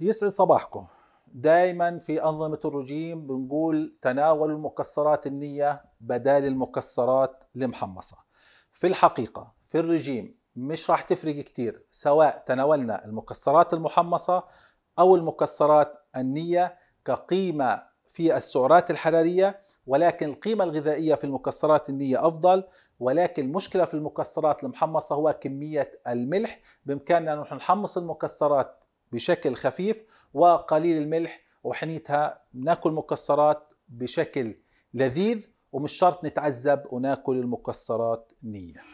يسعد صباحكم دائما في أنظمة الرجيم بنقول تناولوا المكسرات النية بدال المكسرات المحمصة في الحقيقة في الرجيم مش راح تفرق كتير سواء تناولنا المكسرات المحمصة أو المكسرات النية كقيمة في السعرات الحرارية ولكن القيمة الغذائية في المكسرات النية أفضل ولكن المشكلة في المكسرات المحمصة هو كمية الملح بإمكاننا نحن نحمص المكسرات بشكل خفيف وقليل الملح وحنيتها ناكل مكسرات بشكل لذيذ ومش شرط نتعذب وناكل المكسرات نيه